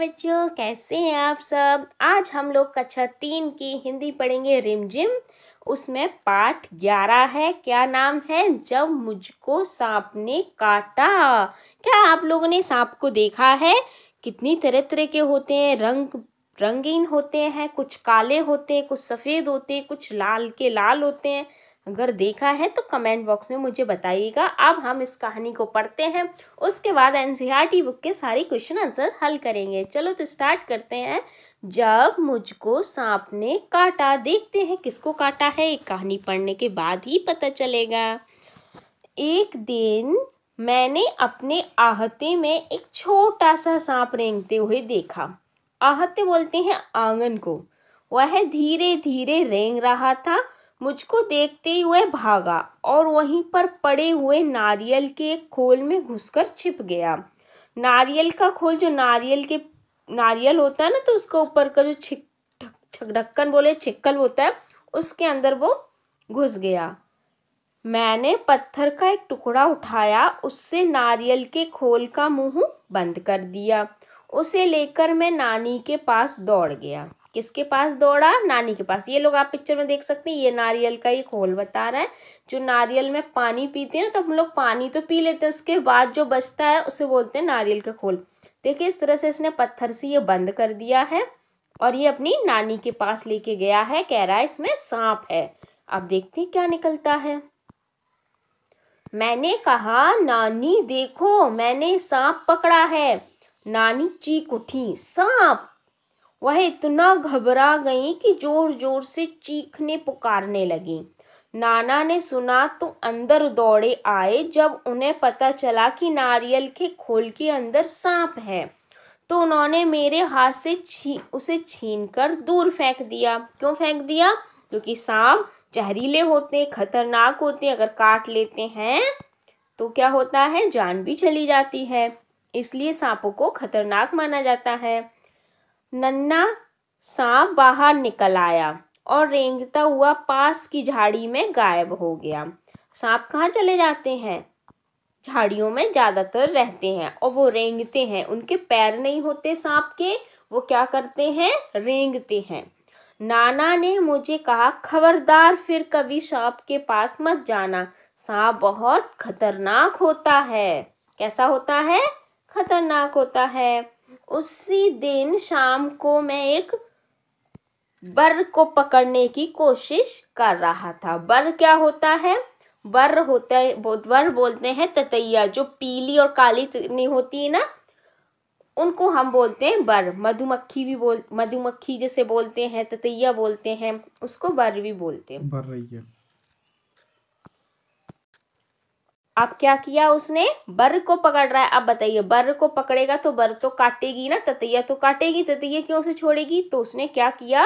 बच्चों कैसे हैं आप सब आज हम लोग कक्षा तीन की हिंदी पढ़ेंगे रिमझिम उसमें पाठ ग्यारह है क्या नाम है जब मुझको सांप ने काटा क्या आप लोगों ने सांप को देखा है कितनी तरह तरह के होते हैं रंग रंगीन होते हैं कुछ काले होते हैं कुछ सफ़ेद होते हैं कुछ लाल के लाल होते हैं अगर देखा है तो कमेंट बॉक्स में मुझे बताइएगा अब हम इस कहानी को पढ़ते हैं उसके बाद एन बुक के सारे क्वेश्चन आंसर हल करेंगे चलो तो स्टार्ट करते हैं जब मुझको सांप ने काटा देखते हैं किसको काटा है एक कहानी पढ़ने के बाद ही पता चलेगा एक दिन मैंने अपने आहते में एक छोटा सा सांप रेंगते हुए देखा आहते बोलते हैं आंगन को वह धीरे धीरे रेंग रहा था मुझको देखते ही हुए भागा और वहीं पर पड़े हुए नारियल के एक खोल में घुसकर छिप गया नारियल का खोल जो नारियल के नारियल होता है ना तो उसके ऊपर का जो छिक ढक्कन बोले छिक्कल होता है उसके अंदर वो घुस गया मैंने पत्थर का एक टुकड़ा उठाया उससे नारियल के खोल का मुंह बंद कर दिया उसे लेकर मैं नानी के पास दौड़ गया किसके पास दौड़ा नानी के पास ये लोग आप पिक्चर में देख सकते हैं ये नारियल का एक होल बता रहा है जो नारियल में पानी पीते हैं तो हम लोग पानी तो पी लेते हैं उसके बाद जो बचता है उसे बोलते हैं नारियल का खोल देखिए इस तरह से इसने पत्थर से ये बंद कर दिया है और ये अपनी नानी के पास लेके गया है कह रहा है इसमें सांप है अब देखते हैं क्या निकलता है मैंने कहा नानी देखो मैंने सांप पकड़ा है नानी चीख उठी सांप वह इतना घबरा गई कि जोर जोर से चीखने पुकारने लगी नाना ने सुना तो अंदर दौड़े आए जब उन्हें पता चला कि नारियल के खोल के अंदर सांप है तो उन्होंने मेरे हाथ से छी उसे छीन कर दूर फेंक दिया क्यों फेंक दिया क्योंकि सांप जहरीले होते हैं खतरनाक होते हैं अगर काट लेते हैं तो क्या होता है जान भी चली जाती है इसलिए सांपों को खतरनाक माना जाता है नन्ना सांप बाहर निकल आया और रेंगता हुआ पास की झाड़ी में गायब हो गया सांप कहाँ चले जाते हैं झाड़ियों में ज़्यादातर रहते हैं और वो रेंगते हैं उनके पैर नहीं होते सांप के वो क्या करते हैं रेंगते हैं नाना ने मुझे कहा खबरदार फिर कभी सांप के पास मत जाना सांप बहुत खतरनाक होता है कैसा होता है खतरनाक होता है उसी दिन शाम को मैं एक बर को पकड़ने की कोशिश कर रहा था बर क्या होता है बर होता है बर बोलते हैं ततैया जो पीली और काली तनी होती है ना उनको हम बोलते हैं बर मधुमक्खी भी बोल मधुमक्खी जैसे बोलते हैं ततैया बोलते हैं उसको बर भी बोलते हैं बर रही है अब क्या किया उसने बर को पकड़ रहा है अब बताइए बर को पकड़ेगा तो बर तो काटेगी ना ततैया तो काटेगी ततैया क्यों उसे छोड़ेगी तो उसने क्या किया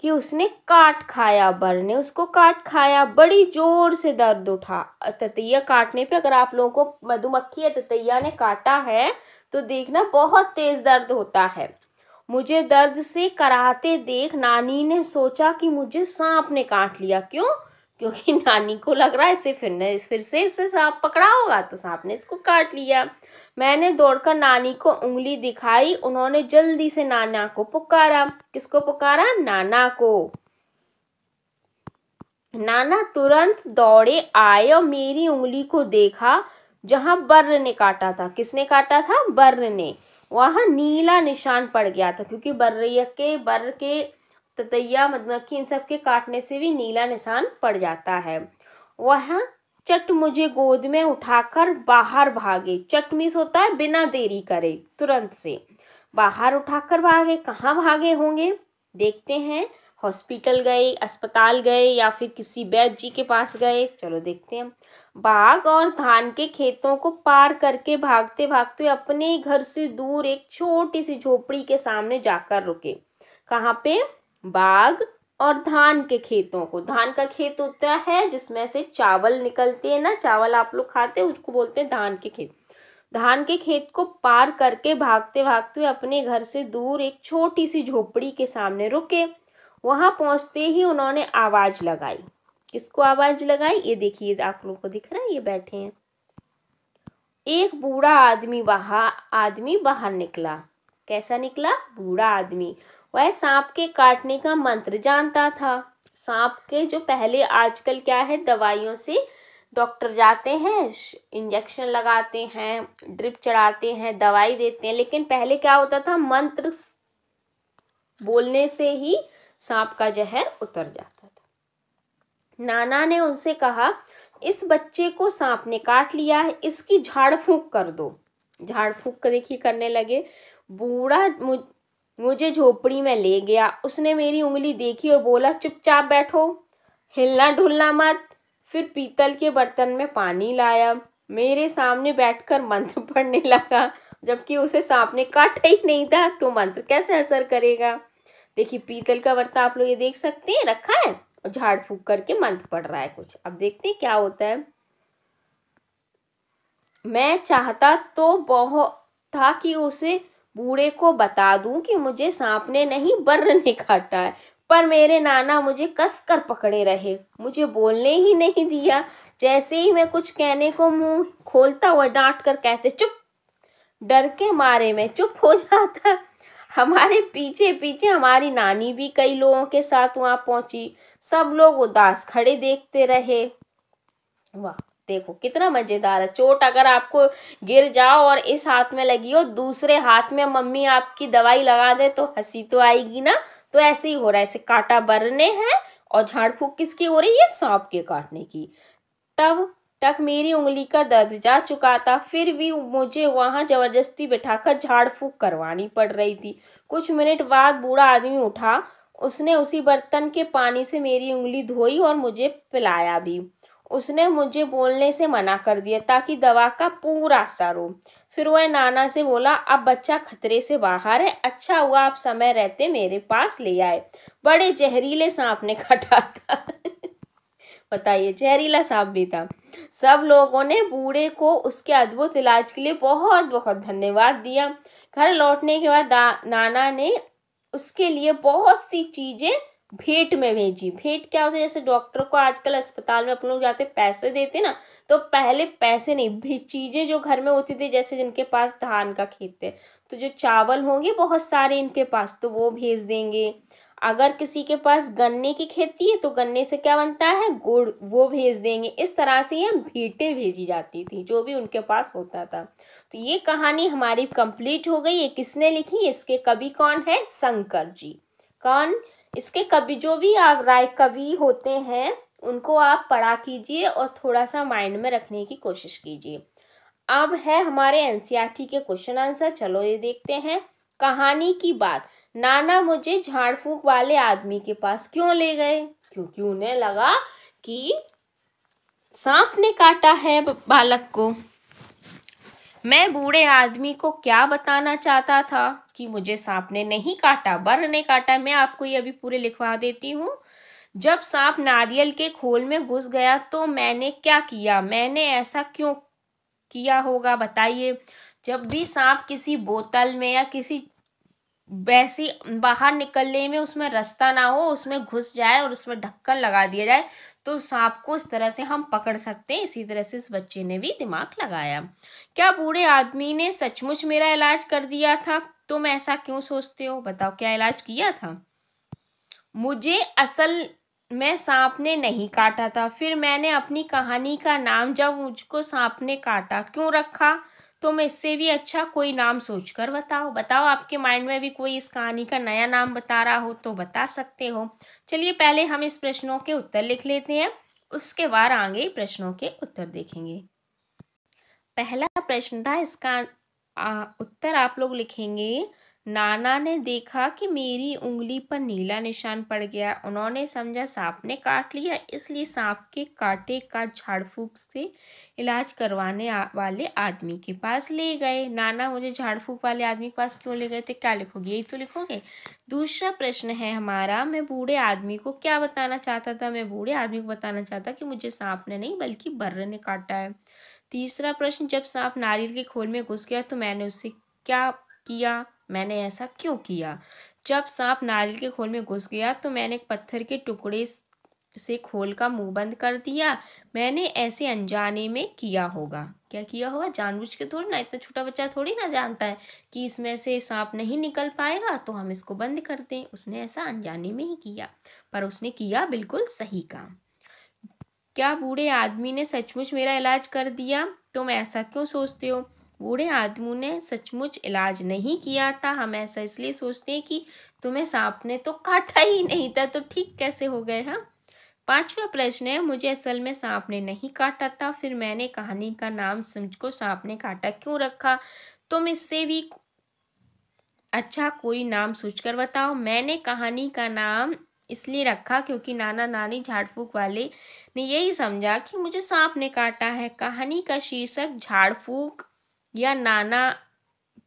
कि उसने काट खाया बर ने उसको काट खाया बड़ी जोर से दर्द उठा ततैया काटने पे अगर आप लोगों को मधुमक्खी या ततैया ने काटा है तो देखना बहुत तेज़ दर्द होता है मुझे दर्द से कराते देख नानी ने सोचा कि मुझे सांप ने काट लिया क्यों क्योंकि नानी को लग रहा है इसे फिर ने फिर से इसे सांप पकड़ा होगा तो सांप ने इसको काट लिया मैंने दौड़कर नानी को उंगली दिखाई उन्होंने जल्दी से नाना को पुकारा किसको पुकारा नाना को नाना तुरंत दौड़े आए और मेरी उंगली को देखा जहां बर्र ने काटा था किसने काटा था बर्र ने वहां नीला निशान पड़ गया था क्योंकि बर्र के बर्र के ततैया मधुमक्खी इन सब के काटने से भी नीला निशान पड़ जाता है वह चट मुझे गोद में उठाकर बाहर भागे चट मिस होता है बिना देरी करे तुरंत से बाहर उठाकर भागे कहाँ भागे होंगे देखते हैं हॉस्पिटल गए अस्पताल गए या फिर किसी बैद जी के पास गए चलो देखते हैं बाघ और धान के खेतों को पार करके भागते भागते अपने घर से दूर एक छोटी सी झोपड़ी के सामने जाकर रुके कहाँ पे बाग और धान के खेतों को धान का खेत होता है जिसमें से चावल निकलते हैं ना चावल आप लोग खाते हैं उसको बोलते हैं धान के खेत धान के खेत को पार करके भागते भागते अपने घर से दूर एक छोटी सी झोपड़ी के सामने रुके वहां पहुंचते ही उन्होंने आवाज़ लगाई किसको आवाज़ लगाई ये देखिए आप लोगों को दिख रहा है ये बैठे हैं एक बूढ़ा आदमी बाहर आदमी बाहर निकला कैसा निकला बूढ़ा आदमी वह सांप के काटने का मंत्र जानता था सांप के जो पहले आजकल क्या है दवाइयों से डॉक्टर जाते हैं इंजेक्शन लगाते हैं ड्रिप चढ़ाते हैं दवाई देते हैं लेकिन पहले क्या होता था मंत्र बोलने से ही सांप का जहर उतर जाता था नाना ने उनसे कहा इस बच्चे को सांप ने काट लिया है इसकी झाड़ फूंक कर दो झाड़ फूंक देखिए करने लगे बूढ़ा मुझ मुझे झोपड़ी में ले गया उसने मेरी उंगली देखी और बोला चुपचाप बैठो हिलना ढुलना मत फिर पीतल के बर्तन में पानी लाया मेरे सामने बैठकर मंत्र पढ़ने लगा जबकि उसे सांप ने काटा ही नहीं था तो मंत्र कैसे असर करेगा देखिए पीतल का बर्तन आप लोग ये देख सकते हैं रखा है और झाड़ फूक करके मंत्र पड़ रहा है कुछ अब देखते हैं क्या होता है मैं चाहता तो बहुत था कि उसे बूढ़े को बता दूं कि मुझे सांप ने नहीं बर्र ने काटा है पर मेरे नाना मुझे कस कर पकड़े रहे मुझे बोलने ही नहीं दिया जैसे ही मैं कुछ कहने को मुंह खोलता हुआ डांट कर कहते चुप डर के मारे में चुप हो जाता हमारे पीछे पीछे हमारी नानी भी कई लोगों के साथ वहाँ पहुँची सब लोग उदास खड़े देखते रहे वाह देखो कितना मज़ेदार है चोट अगर आपको गिर जाओ और इस हाथ में लगी हो दूसरे हाथ में मम्मी आपकी दवाई लगा दे तो हंसी तो आएगी ना तो ऐसे ही हो रहा है ऐसे कांटा बरने हैं और झाड़ फूक किसकी हो रही है सांप के काटने की तब तक मेरी उंगली का दर्द जा चुका था फिर भी मुझे वहाँ ज़बरदस्ती बिठाकर झाड़ फूक करवानी पड़ रही थी कुछ मिनट बाद बूढ़ा आदमी उठा उसने उसी बर्तन के पानी से मेरी उंगली धोई और मुझे पिलाया भी उसने मुझे बोलने से मना कर दिया ताकि दवा का पूरा असर हो फिर वह नाना से बोला अब बच्चा खतरे से बाहर है अच्छा हुआ आप समय रहते मेरे पास ले आए बड़े जहरीले सांप ने काटा था बताइए जहरीला सांप भी था सब लोगों ने बूढ़े को उसके अद्भुत इलाज के लिए बहुत बहुत धन्यवाद दिया घर लौटने के बाद नाना ने उसके लिए बहुत सी चीज़ें भेंट में भेजी भेंट क्या होती है जैसे डॉक्टर को आजकल अस्पताल में अपन लोग जाते पैसे देते ना तो पहले पैसे नहीं चीज़ें जो घर में होती थी जैसे जिनके पास धान का खेत है तो जो चावल होंगे बहुत सारे इनके पास तो वो भेज देंगे अगर किसी के पास गन्ने की खेती है तो गन्ने से क्या बनता है गुड़ वो भेज देंगे इस तरह से ये भेंटें भेजी जाती थी जो भी उनके पास होता था तो ये कहानी हमारी कंप्लीट हो गई ये किसने लिखी इसके कवि कौन है शंकर जी कौन इसके कभी जो भी आप राय कवि होते हैं उनको आप पढ़ा कीजिए और थोड़ा सा माइंड में रखने की कोशिश कीजिए अब है हमारे एन के क्वेश्चन आंसर चलो ये देखते हैं कहानी की बात नाना मुझे झाड़ फूक वाले आदमी के पास क्यों ले गए क्योंकि उन्हें लगा कि सांप ने काटा है बालक को मैं बूढ़े आदमी को क्या बताना चाहता था कि मुझे सांप ने नहीं काटा बर ने काटा मैं आपको ये अभी पूरे लिखवा देती हूँ जब सांप नारियल के खोल में घुस गया तो मैंने क्या किया मैंने ऐसा क्यों किया होगा बताइए जब भी सांप किसी बोतल में या किसी वैसी बाहर निकलने में उसमें रास्ता ना हो उसमें घुस जाए और उसमें ढक्कन लगा दिया जाए तो सांप को इस तरह से हम पकड़ सकते हैं इसी तरह से इस बच्चे ने भी दिमाग लगाया क्या बूढ़े आदमी ने सचमुच मेरा इलाज कर दिया था तुम ऐसा क्यों सोचते हो बताओ क्या इलाज किया था मुझे असल मैं सांप ने नहीं काटा था फिर मैंने अपनी कहानी का नाम जब मुझको सांप ने काटा क्यों रखा तुम तो इससे भी अच्छा कोई नाम सोचकर बताओ बताओ आपके माइंड में भी कोई इस कहानी का नया नाम बता रहा हो तो बता सकते हो चलिए पहले हम इस प्रश्नों के उत्तर लिख लेते हैं उसके बाद आगे प्रश्नों के उत्तर देखेंगे पहला प्रश्न था इसका आ, उत्तर आप लोग लिखेंगे नाना ने देखा कि मेरी उंगली पर नीला निशान पड़ गया उन्होंने समझा सांप ने काट लिया इसलिए सांप के काटे का झाड़ फूँक से इलाज करवाने वाले आदमी के पास ले गए नाना मुझे झाड़ फूँक वाले आदमी के पास क्यों ले गए थे क्या लिखोगे यही तो लिखोगे दूसरा प्रश्न है हमारा मैं बूढ़े आदमी को क्या बताना चाहता था मैं बूढ़े आदमी को बताना चाहता कि मुझे सांप ने नहीं बल्कि बर्र ने काटा है तीसरा प्रश्न जब सांप नारियल के खोल में घुस गया तो मैंने उससे क्या किया मैंने ऐसा क्यों किया जब सांप नारियल के खोल में घुस गया तो मैंने एक पत्थर के टुकड़े से खोल का मुंह बंद कर दिया मैंने ऐसे अनजाने में किया होगा क्या किया होगा जानबूझ के थोड़ी ना इतना छोटा बच्चा थोड़ी ना जानता है कि इसमें से सांप नहीं निकल पाएगा तो हम इसको बंद कर दें उसने ऐसा अनजाने में ही किया पर उसने किया बिल्कुल सही काम क्या बूढ़े आदमी ने सचमुच मेरा इलाज कर दिया तुम ऐसा क्यों सोचते हो बूढ़े आदमी ने सचमुच इलाज नहीं किया था हम ऐसा इसलिए सोचते हैं कि तुम्हें सांप ने तो काटा ही नहीं था तो ठीक कैसे हो गए हाँ पांचवा प्रश्न है मुझे असल में सांप ने नहीं काटा था फिर मैंने कहानी का नाम को सांप ने काटा क्यों रखा तुम इससे भी अच्छा कोई नाम सोचकर बताओ मैंने कहानी का नाम इसलिए रखा क्योंकि नाना नानी झाड़ वाले ने यही समझा कि मुझे सांप ने काटा है कहानी का शीर्षक झाड़ या नाना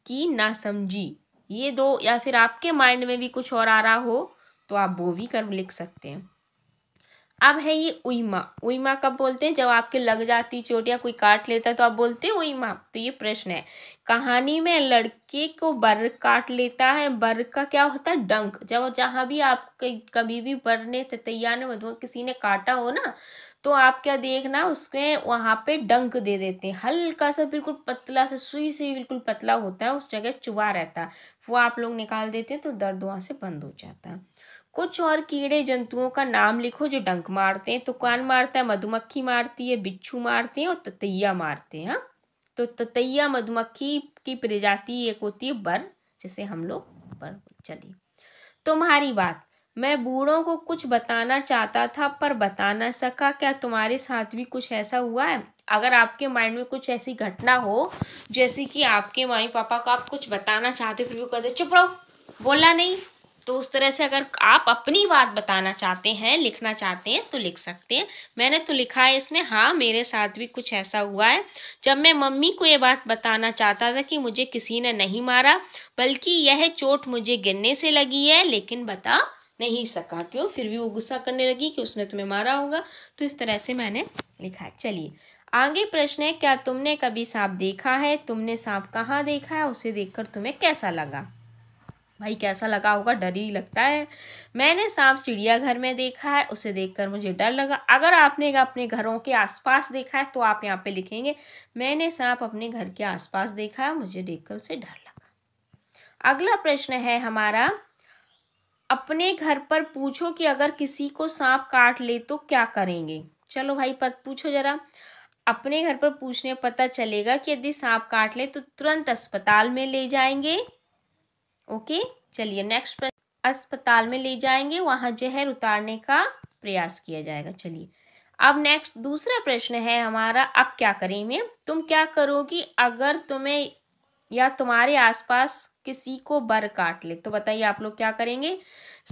की ना समझी ये दो या फिर आपके माइंड में भी कुछ और आ रहा हो तो आप वो भी कर लिख सकते हैं अब है ये उइमा उइमा कब बोलते हैं जब आपके लग जाती चोट या कोई काट लेता है तो आप बोलते हैं उइमा तो ये प्रश्न है कहानी में लड़के को बर काट लेता है बर का क्या होता है डंक जब जहाँ भी आप कभी भी बर ने तैयार ने मधुआ किसी ने काटा हो ना तो आप क्या देखना उसमें वहाँ पे डंक दे देते हैं हल्का सा बिल्कुल पतला सा सुई से बिल्कुल पतला होता है उस जगह चुबा रहता है वो आप लोग निकाल देते हैं तो दर्द वहाँ से बंद हो जाता है कुछ और कीड़े जंतुओं का नाम लिखो जो डंक मारते हैं तो कौन मारता है मधुमक्खी मारती है बिच्छू मारते हैं और ततैया मारते हैं हाँ। तो ततैया मधुमक्खी की प्रजाति एक होती है बर जैसे हम लोग बर चलिए तुम्हारी बात मैं बूढ़ों को कुछ बताना चाहता था पर बता ना सका क्या तुम्हारे साथ भी कुछ ऐसा हुआ है अगर आपके माइंड में कुछ ऐसी घटना हो जैसे कि आपके माई पापा को आप कुछ बताना चाहते फिर भी कहते चुप रहो बोला नहीं तो उस तरह से अगर आप अपनी बात बताना चाहते हैं लिखना चाहते हैं तो लिख सकते हैं मैंने तो लिखा है इसमें हाँ मेरे साथ भी कुछ ऐसा हुआ है जब मैं मम्मी को ये बात बताना चाहता था कि मुझे किसी ने नहीं मारा बल्कि यह चोट मुझे गिरने से लगी है लेकिन बता नहीं सका क्यों फिर भी वो गुस्सा करने लगी कि उसने तुम्हें मारा होगा तो इस तरह से मैंने लिखा है चलिए आगे प्रश्न है क्या तुमने कभी सांप देखा है तुमने सांप कहाँ देखा है उसे देखकर तुम्हें कैसा लगा भाई कैसा लगा होगा डर ही लगता है मैंने सांप चिड़ियाघर में देखा है उसे देखकर मुझे डर लगा अगर आपने अपने घरों के आसपास देखा है तो आप यहाँ पे लिखेंगे मैंने सांप अपने घर के आसपास देखा है मुझे देखकर उसे डर लगा अगला प्रश्न है हमारा अपने घर पर पूछो कि अगर किसी को सांप काट ले तो क्या करेंगे चलो भाई पद पूछो ज़रा अपने घर पर पूछने पता चलेगा कि यदि सांप काट ले तो तुरंत अस्पताल में ले जाएंगे ओके चलिए नेक्स्ट प्रश्न अस्पताल में ले जाएंगे वहाँ जहर उतारने का प्रयास किया जाएगा चलिए अब नेक्स्ट दूसरा प्रश्न है हमारा अब क्या करें मैं तुम क्या करोगी अगर तुम्हें या तुम्हारे आसपास किसी को बर काट ले तो बताइए आप लोग क्या करेंगे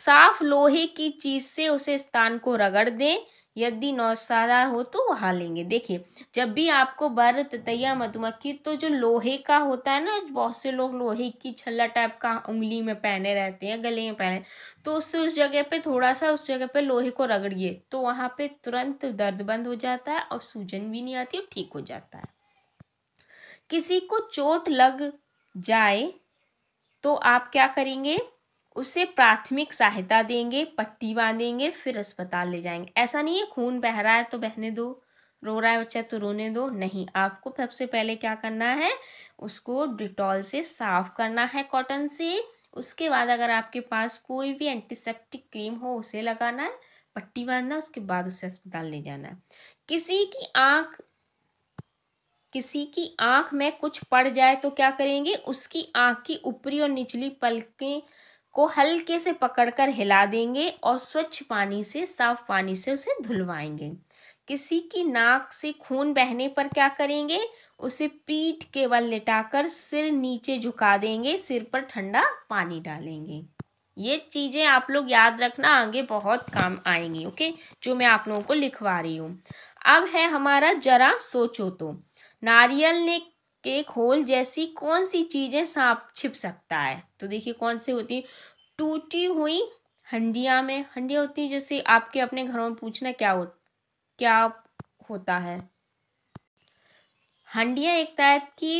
साफ लोहे की चीज से उसे स्थान को रगड़ दें यदि नौसादार हो तो वहा लेंगे देखिए जब भी आपको बर ततया मधुमक्खी तो जो लोहे का होता है ना बहुत से लोग लोहे की छल्ला टाइप का उंगली में पहने रहते हैं गले में पहने तो उससे उस जगह पे थोड़ा सा उस जगह पे लोहे को रगड़िए तो वहाँ पे तुरंत दर्द बंद हो जाता है और सूजन भी नहीं आती और ठीक हो जाता है किसी को चोट लग जाए तो आप क्या करेंगे उसे प्राथमिक सहायता देंगे पट्टी बांधेंगे फिर अस्पताल ले जाएंगे ऐसा नहीं है खून बह रहा है तो बहने दो रो रहा है बच्चा तो रोने दो नहीं आपको सबसे पहले क्या करना है उसको डिटॉल से साफ करना है कॉटन से उसके बाद अगर आपके पास कोई भी एंटीसेप्टिक क्रीम हो उसे लगाना है पट्टी बांधना उसके बाद उसे अस्पताल ले जाना है किसी की आँख किसी की आँख में कुछ पड़ जाए तो क्या करेंगे उसकी आँख की ऊपरी और निचली पलकें को हल्के से पकड़कर हिला देंगे और स्वच्छ पानी से साफ पानी से उसे धुलवाएंगे किसी की नाक से खून बहने पर क्या करेंगे उसे पीठ के बल लिटाकर सिर नीचे झुका देंगे सिर पर ठंडा पानी डालेंगे ये चीज़ें आप लोग याद रखना आगे बहुत काम आएंगी ओके जो मैं आप लोगों को लिखवा रही हूँ अब है हमारा जरा सोचो तो नारियल ने केक होल जैसी कौन सी चीज़ें सांप छिप सकता है तो देखिए कौन सी होती है टूटी हुई हंडिया में हंडिया होती है जैसे आपके अपने घरों में पूछना क्या हो क्या होता है हंडिया एक टाइप की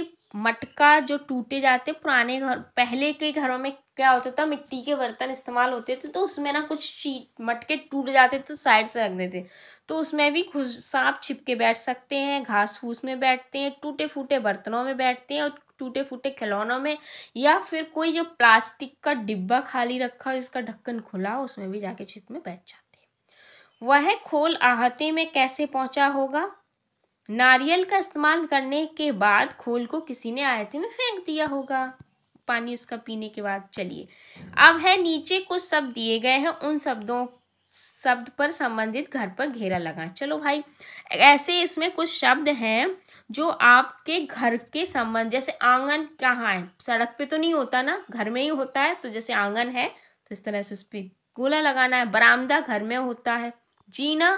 मटका जो टूटे जाते पुराने घर पहले के घरों में क्या होता था मिट्टी के बर्तन इस्तेमाल होते थे तो उसमें ना कुछ मटके टूट जाते तो साइड से रख देते तो उसमें भी खुश सांप छिपके बैठ सकते हैं घास फूस में बैठते हैं टूटे फूटे बर्तनों में बैठते हैं और टूटे फूटे खिलौनों में या फिर कोई जो प्लास्टिक का डिब्बा खाली रखा हो जिसका ढक्कन खुला हो उसमें भी जाके छिप में बैठ जाते हैं वह खोल आहते में कैसे पहुंचा होगा नारियल का इस्तेमाल करने के बाद खोल को किसी ने आहते में फेंक दिया होगा पानी उसका पीने के बाद चलिए अब है नीचे कुछ शब्द दिए गए हैं उन शब्दों शब्द पर संबंधित घर पर घेरा लगाएं चलो भाई ऐसे इसमें कुछ शब्द हैं जो आपके घर के संबंध जैसे आंगन कहाँ है सड़क पे तो नहीं होता ना घर में ही होता है तो जैसे आंगन है तो इस तरह से उस पर गोला लगाना है बरामदा घर में होता है जीना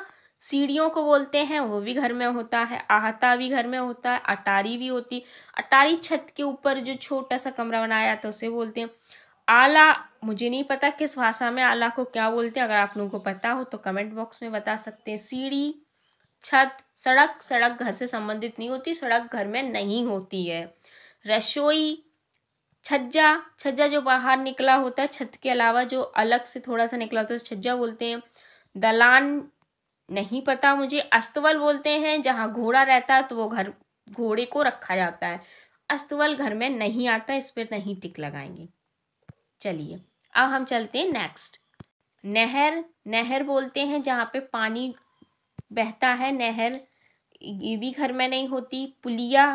सीढ़ियों को बोलते हैं वो भी घर में होता है आहता भी घर में होता है अटारी भी होती अटारी छत के ऊपर जो छोटा सा कमरा बनाया है उसे बोलते हैं आला मुझे नहीं पता किस भाषा में आला को क्या बोलते हैं अगर आप लोगों को पता हो तो कमेंट बॉक्स में बता सकते हैं सीढ़ी छत सड़क सड़क घर से संबंधित नहीं होती सड़क घर में नहीं होती है रसोई छज्जा छज्जा जो बाहर निकला होता है छत के अलावा जो अलग से थोड़ा सा निकला होता है छज्जा बोलते हैं दलान नहीं पता मुझे अस्तवल बोलते हैं जहाँ घोड़ा रहता है तो वो घर घोड़े को रखा जाता है अस्तवल घर में नहीं आता इस पर नहीं टिक लगाएंगे चलिए अब हम चलते हैं नेक्स्ट नहर नहर बोलते हैं जहाँ पे पानी बहता है नहर ये भी घर में नहीं होती पुलिया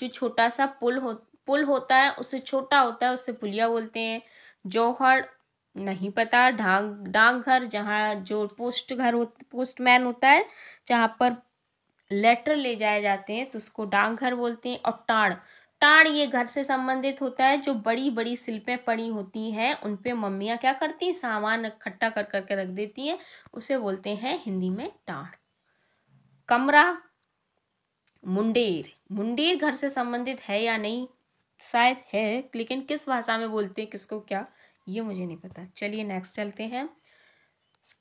जो छोटा सा पुल हो पुल होता है उससे छोटा होता है उससे पुलिया बोलते हैं जौहर नहीं पता ढांग डाकघर जहाँ जो पोस्ट घर हो पोस्टमैन होता है जहाँ पर लेटर ले जाए जाते हैं तो उसको डाकघर बोलते हैं और टाण टाण ये घर से संबंधित होता है जो बड़ी बड़ी शिल्पें पड़ी होती हैं उन पे मम्मियाँ क्या करती हैं सामान इकट्ठा कर करके रख देती हैं उसे बोलते हैं हिंदी में टाण कमरा मुंडेर मुंडेर घर से संबंधित है या नहीं शायद है लेकिन किस भाषा में बोलते हैं किसको क्या ये मुझे नहीं पता चलिए नेक्स्ट चलते हैं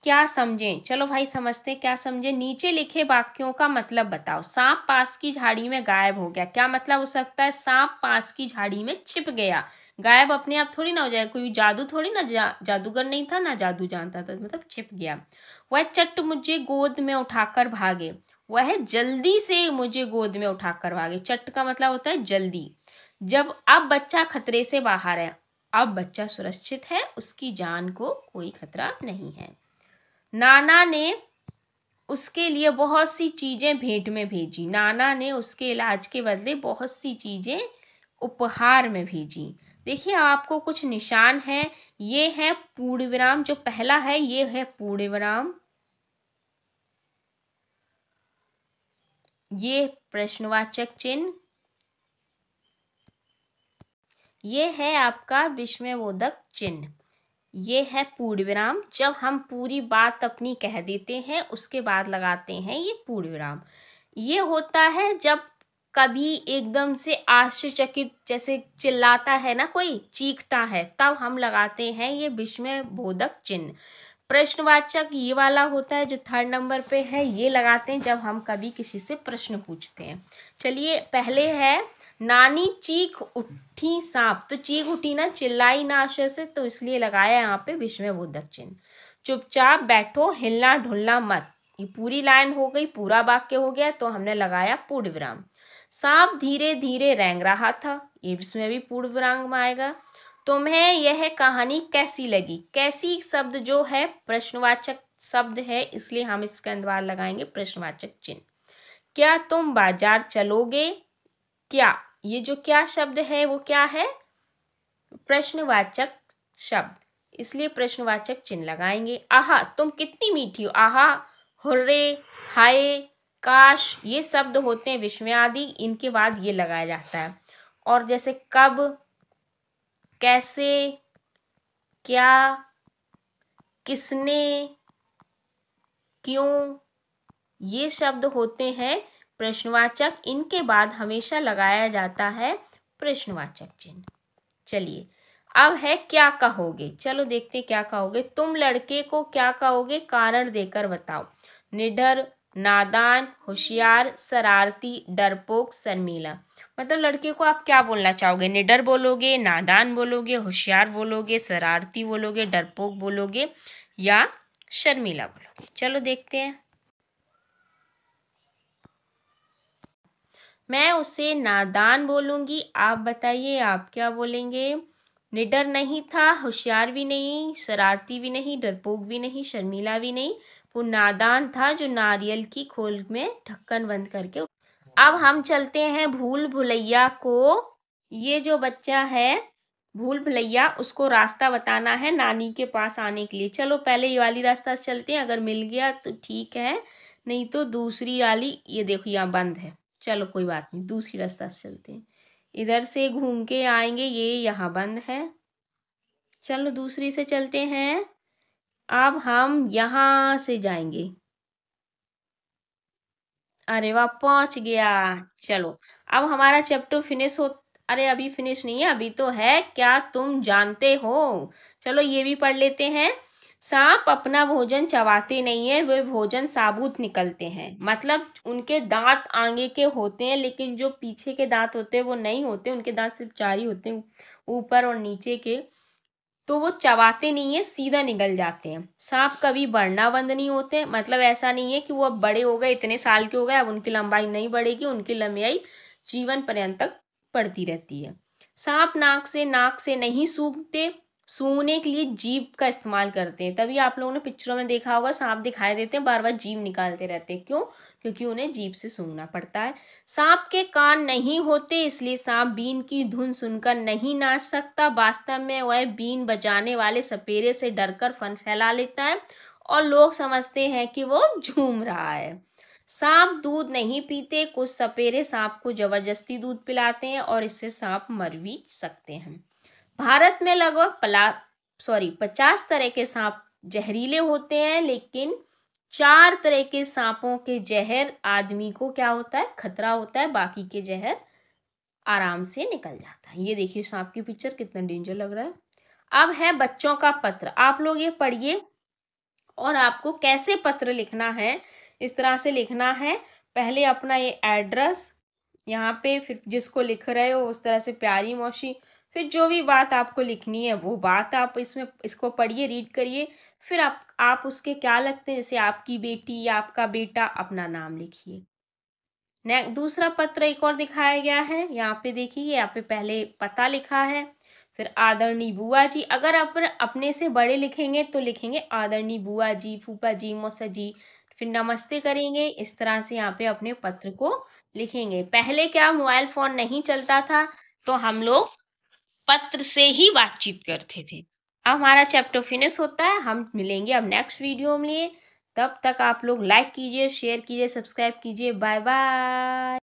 क्या समझें चलो भाई समझते क्या समझें नीचे लिखे वाक्यों का मतलब बताओ सांप पास की झाड़ी में गायब हो गया क्या मतलब हो सकता है सांप पास की झाड़ी में छिप गया गायब अपने आप थोड़ी ना हो जाए कोई जादू थोड़ी ना जा, जादूगर नहीं था ना जादू जानता था मतलब छिप गया वह चट्ट मुझे गोद में उठाकर भागे वह जल्दी से मुझे गोद में उठाकर भागे चट्ट का मतलब होता है जल्दी जब अब बच्चा खतरे से बाहर है अब बच्चा सुरक्षित है उसकी जान को कोई खतरा नहीं है नाना ने उसके लिए बहुत सी चीज़ें भेंट में भेजी नाना ने उसके इलाज के बदले बहुत सी चीज़ें उपहार में भेजी देखिए आपको कुछ निशान है ये है पूर्ण विराम जो पहला है ये है पूर्ण विराम ये प्रश्नवाचक चिन्ह ये है आपका विस्मयबोधक चिन्ह ये है पूर्ण विराम जब हम पूरी बात अपनी कह देते हैं उसके बाद लगाते हैं ये पूर्ण विराम ये होता है जब कभी एकदम से आश्चर्यचकित जैसे चिल्लाता है ना कोई चीखता है तब हम लगाते हैं ये विस्मय बोधक चिन्ह प्रश्नवाचक ये वाला होता है जो थर्ड नंबर पे है ये लगाते हैं जब हम कभी किसी से प्रश्न पूछते हैं चलिए पहले है नानी चीख उठी सांप तो चीख उठी ना चिल्लाई ना आशय से तो इसलिए लगाया यहाँ पे विश्व बोधक चिन्ह चुपचाप बैठो हिलना ढुलना मत ये पूरी लाइन हो गई पूरा वाक्य हो गया तो हमने लगाया पूर्ण विराम सांप धीरे धीरे रेंग रहा था ये इसमें भी पूर्ण विराम आएगा तुम्हें यह कहानी कैसी लगी कैसी शब्द जो है प्रश्नवाचक शब्द है इसलिए हम इसके अंदर लगाएंगे प्रश्नवाचक चिन्ह क्या तुम बाजार चलोगे क्या ये जो क्या शब्द है वो क्या है प्रश्नवाचक शब्द इसलिए प्रश्नवाचक चिन्ह लगाएंगे आहा तुम कितनी मीठी हो आहा हुर्रे हाय काश ये शब्द होते हैं विश्व आदि इनके बाद ये लगाया जाता है और जैसे कब कैसे क्या किसने क्यों ये शब्द होते हैं प्रश्नवाचक इनके बाद हमेशा लगाया जाता है प्रश्नवाचक चिन्ह चलिए अब है क्या कहोगे चलो देखते क्या कहोगे तुम लड़के को क्या कहोगे कारण देकर बताओ निडर नादान होशियार शरारती डरपोक शर्मीला मतलब लड़के को आप क्या बोलना चाहोगे निडर बोलोगे नादान बोलोगे होशियार बोलोगे शरारती बोलोगे डरपोक बोलोगे या शर्मीला बोलोगे चलो देखते हैं मैं उसे नादान बोलूँगी आप बताइए आप क्या बोलेंगे निडर नहीं था होशियार भी नहीं शरारती भी नहीं डरपोक भी नहीं शर्मीला भी नहीं वो नादान था जो नारियल की खोल में ढक्कन बंद करके अब हम चलते हैं भूल भुलैया को ये जो बच्चा है भूल भुलैया उसको रास्ता बताना है नानी के पास आने के लिए चलो पहले ये वाली रास्ता चलते हैं अगर मिल गया तो ठीक है नहीं तो दूसरी वाली ये देखो यहाँ बंद है चलो कोई बात नहीं दूसरी रास्ता से चलते हैं इधर से घूम के आएंगे ये यहाँ बंद है चलो दूसरी से चलते हैं अब हम यहाँ से जाएंगे अरे वाह पहुँच गया चलो अब हमारा चैप्टर फिनिश हो अरे अभी फिनिश नहीं है अभी तो है क्या तुम जानते हो चलो ये भी पढ़ लेते हैं सांप अपना भोजन चबाते नहीं है वे भोजन साबुत निकलते हैं मतलब उनके दांत आगे के होते हैं लेकिन जो पीछे के दांत होते हैं वो नहीं होते उनके दांत सिर्फ चार ही होते हैं ऊपर और नीचे के तो वो चबाते नहीं है सीधा निकल जाते हैं सांप कभी बढ़ना बंद नहीं होते मतलब ऐसा नहीं है कि वो अब बड़े हो गए इतने साल के हो गए अब उनकी लंबाई नहीं बढ़ेगी उनकी लंबाई जीवन पर्यंत तक पड़ती रहती है सांप नाक से नाक से नहीं सूखते सोने के लिए जीप का इस्तेमाल करते हैं तभी आप लोगों ने पिक्चरों में देखा होगा सांप दिखाई देते हैं बार बार जीव निकालते रहते हैं क्यों क्योंकि उन्हें जीप से सूंघना पड़ता है सांप के कान नहीं होते इसलिए सांप बीन की धुन सुनकर नहीं नाच सकता वास्तव में वह बीन बजाने वाले सपेरे से डर फन फैला लेता है और लोग समझते हैं कि वो झूम रहा है सांप दूध नहीं पीते कुछ सपेरे सांप को जबरदस्ती दूध पिलाते हैं और इससे सांप मर भी सकते हैं भारत में लगभग पला सॉरी पचास तरह के सांप जहरीले होते हैं लेकिन चार तरह के सांपों के जहर आदमी को क्या होता है खतरा होता है बाकी के जहर आराम से निकल जाता है ये देखिए सांप की पिक्चर कितना डेंजर लग रहा है अब है बच्चों का पत्र आप लोग ये पढ़िए और आपको कैसे पत्र लिखना है इस तरह से लिखना है पहले अपना ये एड्रेस यहाँ पे फिर जिसको लिख रहे हो उस तरह से प्यारी मौसी फिर जो भी बात आपको लिखनी है वो बात आप इसमें इसको पढ़िए रीड करिए फिर आप आप उसके क्या लगते हैं जैसे आपकी बेटी या आपका बेटा अपना नाम लिखिए दूसरा पत्र एक और दिखाया गया है यहाँ पे देखिए यहाँ पे पहले पता लिखा है फिर आदरणीय बुआ जी अगर आप अपने से बड़े लिखेंगे तो लिखेंगे आदरणीय बुआ जी फूफा जी मौसा जी फिर नमस्ते करेंगे इस तरह से यहाँ पे अपने पत्र को लिखेंगे पहले क्या मोबाइल फ़ोन नहीं चलता था तो हम लोग पत्र से ही बातचीत करते थे अब हमारा चैप्टर फिनिश होता है हम मिलेंगे अब नेक्स्ट वीडियो में लिए तब तक आप लोग लाइक कीजिए शेयर कीजिए सब्सक्राइब कीजिए बाय बाय